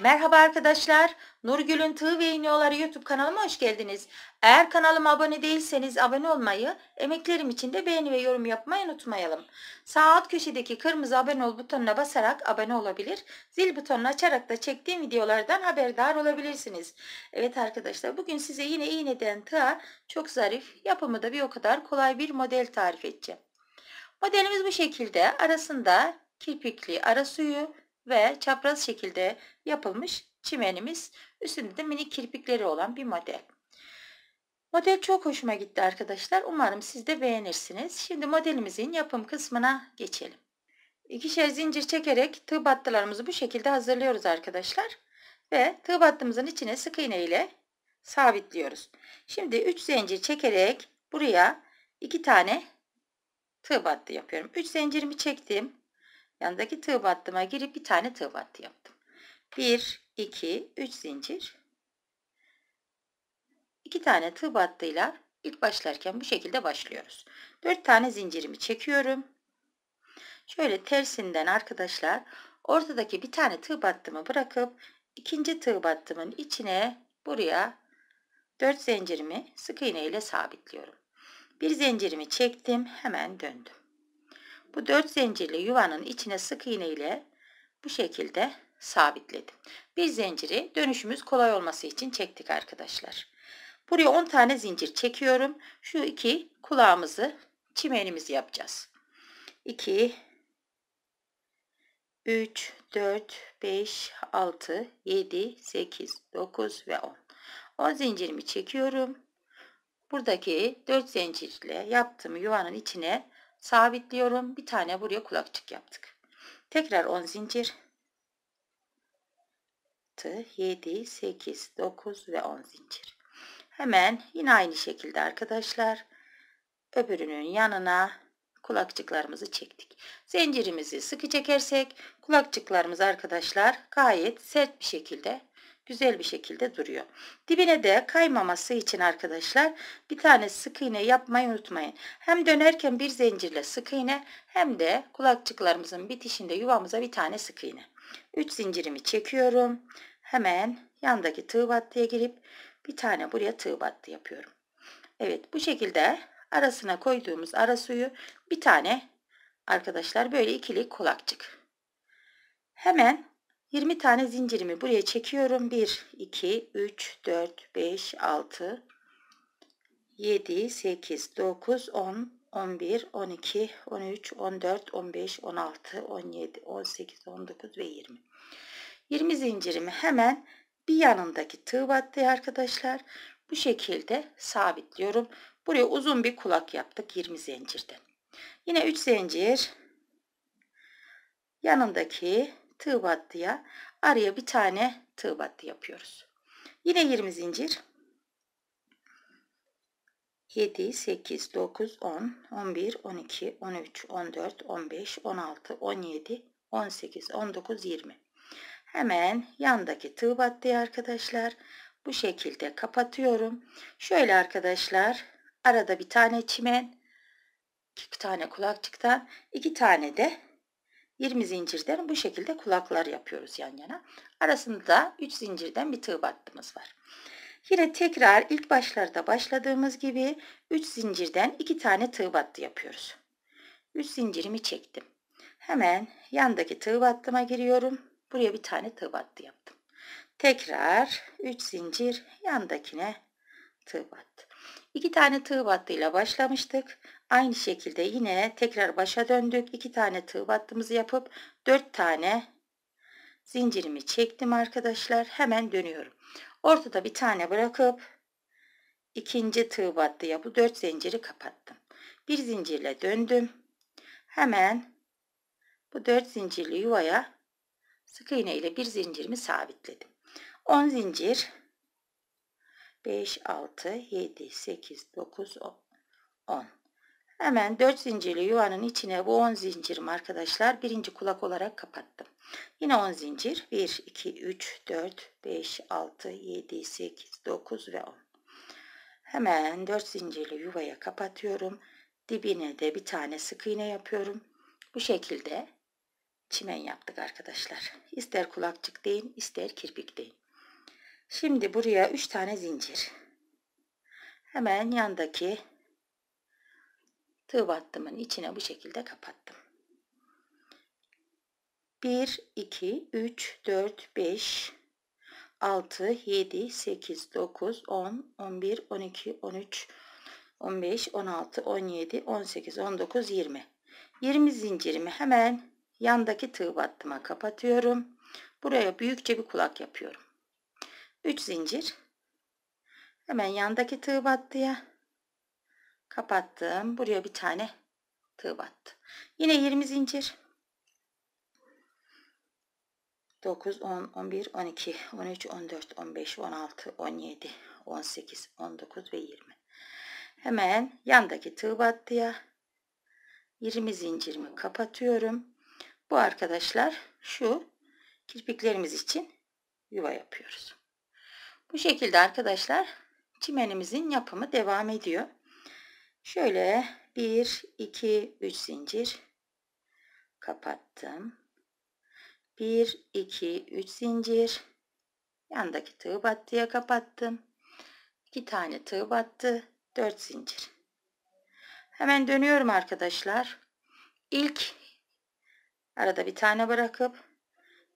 Merhaba arkadaşlar. Nurgül'ün Tığ ve İğneoları YouTube kanalıma hoş geldiniz. Eğer kanalıma abone değilseniz abone olmayı, emeklerim için de beğeni ve yorum yapmayı unutmayalım. Sağ alt köşedeki kırmızı abone ol butonuna basarak abone olabilir, zil butonunu açarak da çektiğim videolardan haberdar olabilirsiniz. Evet arkadaşlar bugün size yine iğneden tığa çok zarif, yapımı da bir o kadar kolay bir model tarif edeceğim. Modelimiz bu şekilde arasında kirpikli ara suyu, ve çapraz şekilde yapılmış çimenimiz. Üstünde de minik kirpikleri olan bir model. Model çok hoşuma gitti arkadaşlar. Umarım siz de beğenirsiniz. Şimdi modelimizin yapım kısmına geçelim. İkişer zincir çekerek tığ battılarımızı bu şekilde hazırlıyoruz arkadaşlar. Ve tığ battımızın içine sık iğne ile sabitliyoruz. Şimdi 3 zincir çekerek buraya 2 tane tığ battı yapıyorum. 3 zincirimi çektim. Yanındaki tığ battıma girip bir tane tığ battı yaptım. 1, 2, 3 zincir. 2 tane tığ battıyla ilk başlarken bu şekilde başlıyoruz. 4 tane zincirimi çekiyorum. Şöyle tersinden arkadaşlar ortadaki bir tane tığ battımı bırakıp ikinci tığ battımın içine buraya 4 zincirimi sık iğne ile sabitliyorum. Bir zincirimi çektim hemen döndüm. Bu dört zincirli yuvanın içine sık iğne ile bu şekilde sabitledim. Bir zinciri dönüşümüz kolay olması için çektik arkadaşlar. Buraya 10 tane zincir çekiyorum. Şu iki kulağımızı çimenimizi yapacağız. 2 3 4 5 6 7 8 9 ve 10. 10 zincirimi çekiyorum. Buradaki 4 zincirle yaptığım yuvanın içine sabitliyorum. Bir tane buraya kulakçık yaptık. Tekrar 10 zincir. 6, 7, 8, 9 ve 10 zincir. Hemen yine aynı şekilde arkadaşlar öbürünün yanına kulakçıklarımızı çektik. Zincirimizi sıkı çekersek kulakçıklarımız arkadaşlar gayet sert bir şekilde güzel bir şekilde duruyor. Dibine de kaymaması için arkadaşlar bir tane sık iğne yapmayı unutmayın. Hem dönerken bir zincirle sık iğne hem de kulakçıklarımızın bitişinde yuvamıza bir tane sık iğne. 3 zincirimi çekiyorum. Hemen yandaki tığ battıya girip bir tane buraya tığ battı yapıyorum. Evet bu şekilde arasına koyduğumuz ara suyu bir tane arkadaşlar böyle ikili kulakçık. Hemen 20 tane zincirimi buraya çekiyorum. 1, 2, 3, 4, 5, 6, 7, 8, 9, 10, 11, 12, 13, 14, 15, 16, 17, 18, 19 ve 20. 20 zincirimi hemen bir yanındaki tığ battı arkadaşlar. Bu şekilde sabitliyorum. Buraya uzun bir kulak yaptık 20 zincirden. Yine 3 zincir yanındaki tığ battıya araya bir tane tığ battı yapıyoruz. Yine 20 zincir. 7, 8, 9, 10, 11, 12, 13, 14, 15, 16, 17, 18, 19, 20. Hemen yandaki tığ battıya arkadaşlar bu şekilde kapatıyorum. Şöyle arkadaşlar arada bir tane çimen, iki tane kulakçıktan, iki tane de 20 zincirden bu şekilde kulaklar yapıyoruz yan yana. Arasında 3 zincirden bir tığ battımız var. Yine tekrar ilk başlarda başladığımız gibi 3 zincirden 2 tane tığ battı yapıyoruz. 3 zincirimi çektim. Hemen yandaki tığ battıma giriyorum. Buraya bir tane tığ battı yaptım. Tekrar 3 zincir yandakine tığ battı. İki tane tığ battıyla başlamıştık. Aynı şekilde yine tekrar başa döndük. İki tane tığ battımızı yapıp dört tane zincirimi çektim arkadaşlar. Hemen dönüyorum. Ortada bir tane bırakıp ikinci tığ battıya bu dört zinciri kapattım. Bir zincirle döndüm. Hemen bu dört zincirli yuvaya sık iğne ile bir zincirimi sabitledim. 10 zincir 5, 6, 7, 8, 9, 10. Hemen 4 zincirli yuvanın içine bu 10 zincirim arkadaşlar birinci kulak olarak kapattım. Yine 10 zincir 1, 2, 3, 4, 5, 6, 7, 8, 9 ve 10. Hemen 4 zincirli yuvaya kapatıyorum. Dibine de bir tane sık iğne yapıyorum. Bu şekilde çimen yaptık arkadaşlar. İster kulakçık deyin ister kirpik deyin. Şimdi buraya 3 tane zincir. Hemen yandaki tığ battımın içine bu şekilde kapattım. 1, 2, 3, 4, 5, 6, 7, 8, 9, 10, 11, 12, 13, 15, 16, 17, 18, 19, 20. 20 zincirimi hemen yandaki tığ battıma kapatıyorum. Buraya büyükçe bir kulak yapıyorum. 3 zincir hemen yandaki tığ battıya kapattım buraya bir tane tığ battı yine 20 zincir 9 10 11 12 13 14 15 16 17 18 19 ve 20 hemen yandaki tığ battıya 20 zincirimi kapatıyorum bu arkadaşlar şu kirpiklerimiz için yuva yapıyoruz bu şekilde arkadaşlar çimenimizin yapımı devam ediyor. Şöyle 1, 2, 3 zincir kapattım. 1, 2, 3 zincir yandaki tığ battıya kapattım. 2 tane tığ battı 4 zincir. Hemen dönüyorum arkadaşlar. İlk arada bir tane bırakıp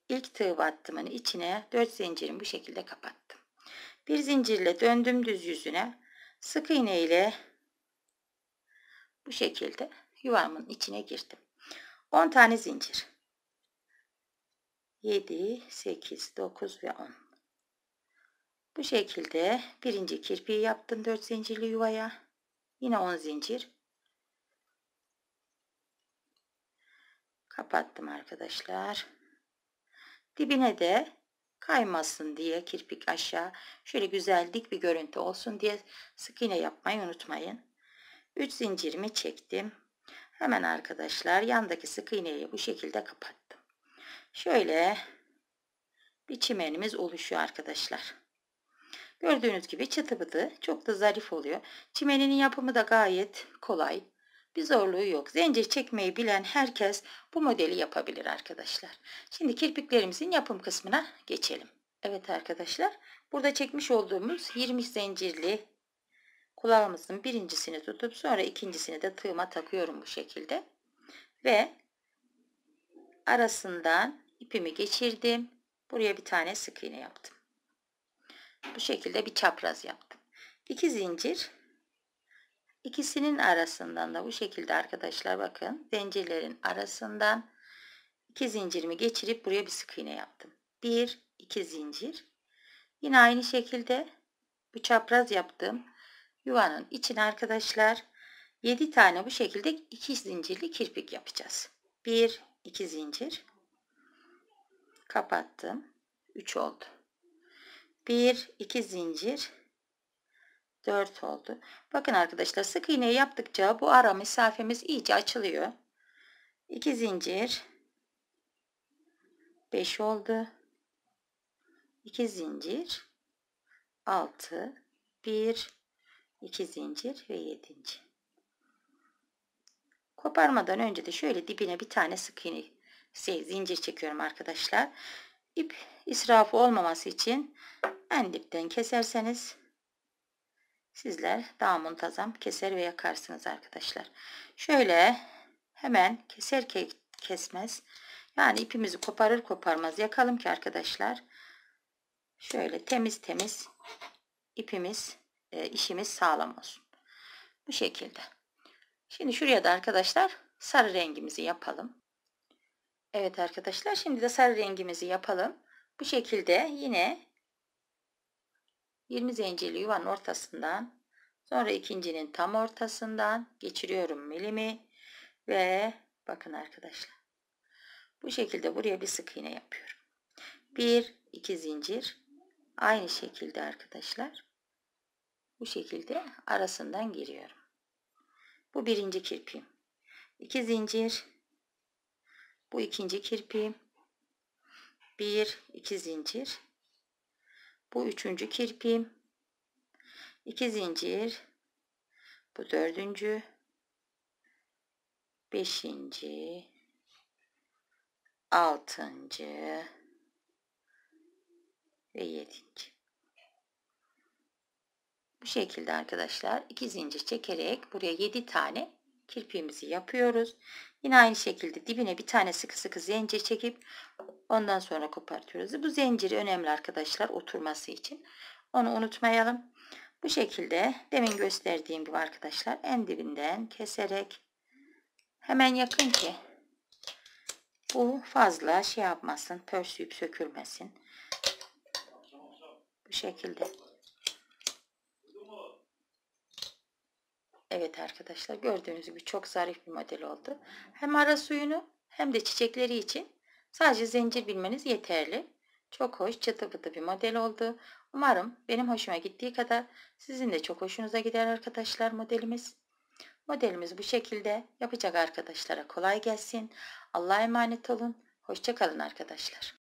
ilk tığ battımın içine 4 zincirin bu şekilde kapattım. Bir zincirle döndüm düz yüzüne. Sık iğne ile bu şekilde yuvamın içine girdim. 10 tane zincir. 7, 8, 9 ve 10. Bu şekilde birinci kirpiği yaptım 4 zincirli yuvaya. Yine 10 zincir. Kapattım arkadaşlar. Dibine de kaymasın diye kirpik aşağı şöyle güzel dik bir görüntü olsun diye sık iğne yapmayı unutmayın. 3 zincirimi çektim. Hemen arkadaşlar yandaki sık iğneyi bu şekilde kapattım. Şöyle bir çimenimiz oluşuyor arkadaşlar. Gördüğünüz gibi çıtı bıtı çok da zarif oluyor. Çimenin yapımı da gayet kolay. Bir zorluğu yok. Zincir çekmeyi bilen herkes bu modeli yapabilir arkadaşlar. Şimdi kirpiklerimizin yapım kısmına geçelim. Evet arkadaşlar burada çekmiş olduğumuz 20 zincirli kulağımızın birincisini tutup sonra ikincisini de tığıma takıyorum bu şekilde. Ve arasından ipimi geçirdim. Buraya bir tane sık iğne yaptım. Bu şekilde bir çapraz yaptım. 2 zincir İkisinin arasından da bu şekilde arkadaşlar bakın zincirlerin arasından iki zincirimi geçirip buraya bir sık iğne yaptım. Bir, iki zincir. Yine aynı şekilde bu çapraz yaptım. yuvanın içine arkadaşlar 7 tane bu şekilde iki zincirli kirpik yapacağız. 1 2 zincir kapattım. 3 oldu. 1 2 zincir 4 oldu. Bakın arkadaşlar sık iğne yaptıkça bu ara mesafemiz iyice açılıyor. 2 zincir 5 oldu. 2 zincir 6 1 2 zincir ve 7. Koparmadan önce de şöyle dibine bir tane sık iğne şey, zincir çekiyorum arkadaşlar. İp israfı olmaması için en dipten keserseniz sizler daha muntazam keser ve yakarsınız arkadaşlar. Şöyle hemen keser ke kesmez. Yani ipimizi koparır koparmaz yakalım ki arkadaşlar. Şöyle temiz temiz ipimiz e, işimiz sağlam olsun. Bu şekilde. Şimdi şuraya da arkadaşlar sarı rengimizi yapalım. Evet arkadaşlar şimdi de sarı rengimizi yapalım. Bu şekilde yine 20 zincirli yuvanın ortasından sonra ikincinin tam ortasından geçiriyorum milimi ve bakın arkadaşlar bu şekilde buraya bir sık iğne yapıyorum. 1 2 zincir aynı şekilde arkadaşlar bu şekilde arasından giriyorum. Bu birinci kirpiğim. 2 zincir bu ikinci kirpiğim. 1 2 zincir bu üçüncü kirpiğim. iki zincir. Bu dördüncü. Beşinci. Altıncı. Ve yedinci. Bu şekilde arkadaşlar iki zincir çekerek buraya yedi tane kirpiğimizi yapıyoruz. Yine aynı şekilde dibine bir tane sıkı sıkı zincir çekip ondan sonra kopartıyoruz. Bu zinciri önemli arkadaşlar oturması için. Onu unutmayalım. Bu şekilde demin gösterdiğim gibi arkadaşlar en dibinden keserek hemen yakın ki bu fazla şey yapmasın, pörsüyüp sökülmesin. Bu şekilde. Evet arkadaşlar gördüğünüz gibi çok zarif bir model oldu. Hem ara suyunu hem de çiçekleri için sadece zincir bilmeniz yeterli. Çok hoş çıtı pıtı bir model oldu. Umarım benim hoşuma gittiği kadar sizin de çok hoşunuza gider arkadaşlar modelimiz. Modelimiz bu şekilde. Yapacak arkadaşlara kolay gelsin. Allah'a emanet olun. Hoşçakalın arkadaşlar.